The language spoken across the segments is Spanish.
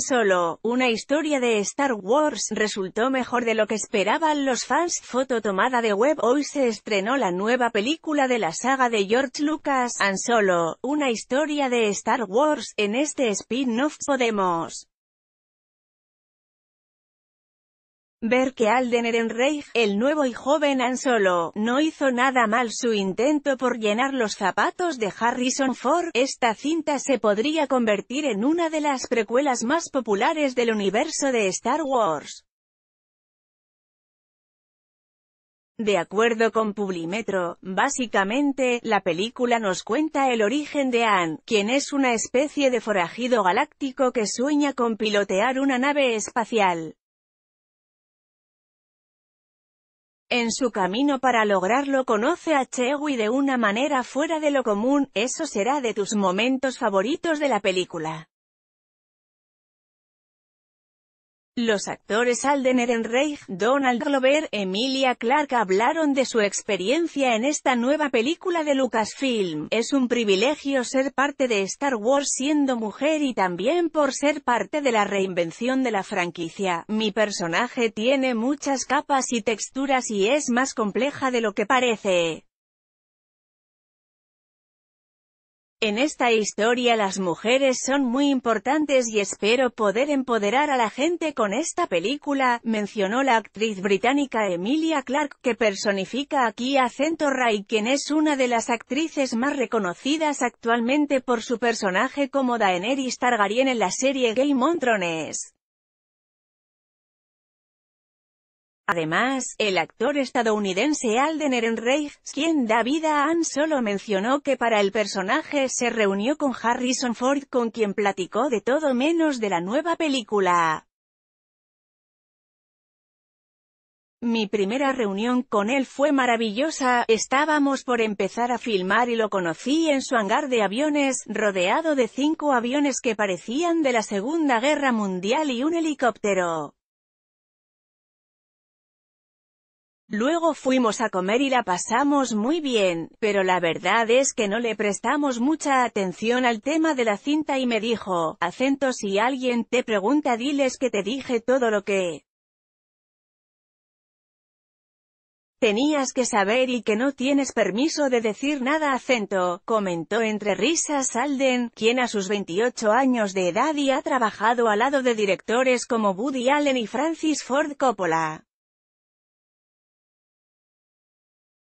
solo una historia de Star Wars resultó mejor de lo que esperaban los fans. Foto tomada de web Hoy se estrenó la nueva película de la saga de George Lucas, An solo una historia de Star Wars. En este spin-off podemos Ver que Alden Ehrenreich, el nuevo y joven Han Solo, no hizo nada mal su intento por llenar los zapatos de Harrison Ford, esta cinta se podría convertir en una de las precuelas más populares del universo de Star Wars. De acuerdo con Publimetro, básicamente, la película nos cuenta el origen de Anne, quien es una especie de forajido galáctico que sueña con pilotear una nave espacial. En su camino para lograrlo conoce a Chewie de una manera fuera de lo común, eso será de tus momentos favoritos de la película. Los actores Alden Ehrenreich, Donald Glover, Emilia Clarke hablaron de su experiencia en esta nueva película de Lucasfilm. Es un privilegio ser parte de Star Wars siendo mujer y también por ser parte de la reinvención de la franquicia. Mi personaje tiene muchas capas y texturas y es más compleja de lo que parece. En esta historia las mujeres son muy importantes y espero poder empoderar a la gente con esta película, mencionó la actriz británica Emilia Clarke, que personifica aquí a Cento Ray quien es una de las actrices más reconocidas actualmente por su personaje como Daenerys Targaryen en la serie Game of Thrones. Además, el actor estadounidense Alden Ehrenreich, quien da vida a Anne solo mencionó que para el personaje se reunió con Harrison Ford con quien platicó de todo menos de la nueva película. Mi primera reunión con él fue maravillosa, estábamos por empezar a filmar y lo conocí en su hangar de aviones, rodeado de cinco aviones que parecían de la Segunda Guerra Mundial y un helicóptero. Luego fuimos a comer y la pasamos muy bien, pero la verdad es que no le prestamos mucha atención al tema de la cinta y me dijo, acento si alguien te pregunta diles que te dije todo lo que tenías que saber y que no tienes permiso de decir nada acento, comentó entre risas Alden, quien a sus 28 años de edad y ha trabajado al lado de directores como Woody Allen y Francis Ford Coppola.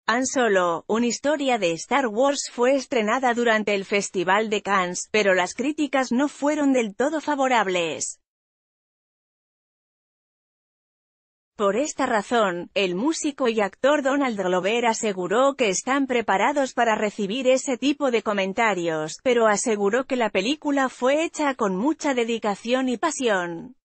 Han Solo, una historia de Star Wars fue estrenada durante el Festival de Cannes, pero las críticas no fueron del todo favorables. Por esta razón, el músico y actor Donald Glover aseguró que están preparados para recibir ese tipo de comentarios, pero aseguró que la película fue hecha con mucha dedicación y pasión.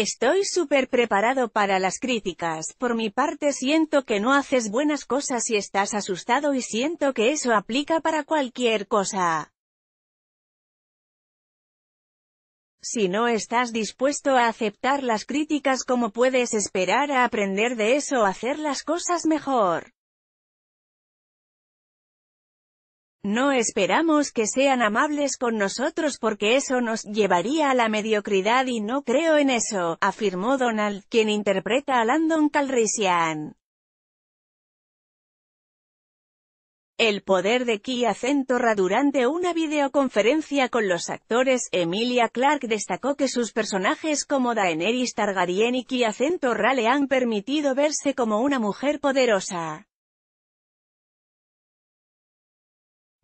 Estoy súper preparado para las críticas, por mi parte siento que no haces buenas cosas si estás asustado y siento que eso aplica para cualquier cosa. Si no estás dispuesto a aceptar las críticas cómo puedes esperar a aprender de eso o hacer las cosas mejor. No esperamos que sean amables con nosotros porque eso nos llevaría a la mediocridad y no creo en eso, afirmó Donald, quien interpreta a Landon Calrissian. El poder de Kia Centorra durante una videoconferencia con los actores, Emilia Clarke destacó que sus personajes como Daenerys Targaryen y Kia Centorra le han permitido verse como una mujer poderosa.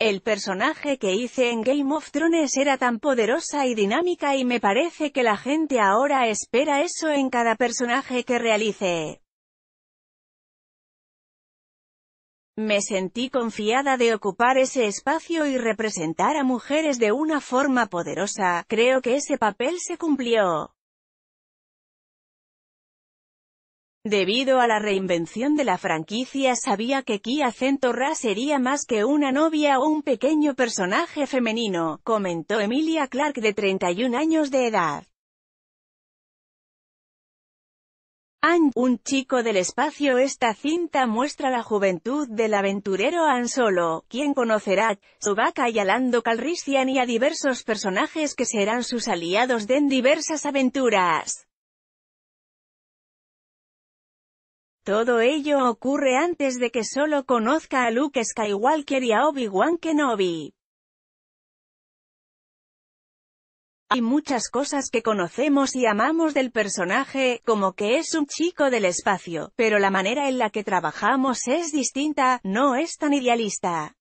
El personaje que hice en Game of Thrones era tan poderosa y dinámica y me parece que la gente ahora espera eso en cada personaje que realice. Me sentí confiada de ocupar ese espacio y representar a mujeres de una forma poderosa, creo que ese papel se cumplió. Debido a la reinvención de la franquicia sabía que Kia Centorra sería más que una novia o un pequeño personaje femenino, comentó Emilia Clark de 31 años de edad. un chico del espacio Esta cinta muestra la juventud del aventurero Han Solo, quien conocerá a Chewbacca y a Lando Calrissian y a diversos personajes que serán sus aliados en diversas aventuras. Todo ello ocurre antes de que solo conozca a Luke Skywalker y a Obi-Wan Kenobi. Hay muchas cosas que conocemos y amamos del personaje, como que es un chico del espacio, pero la manera en la que trabajamos es distinta, no es tan idealista.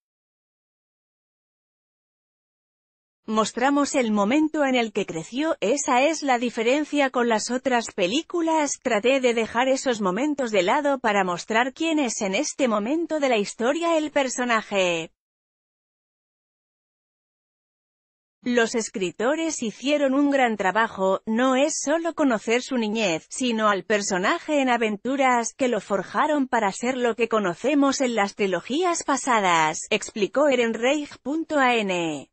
Mostramos el momento en el que creció, esa es la diferencia con las otras películas, traté de dejar esos momentos de lado para mostrar quién es en este momento de la historia el personaje. Los escritores hicieron un gran trabajo, no es solo conocer su niñez, sino al personaje en aventuras, que lo forjaron para ser lo que conocemos en las trilogías pasadas, explicó Ehrenreich.an.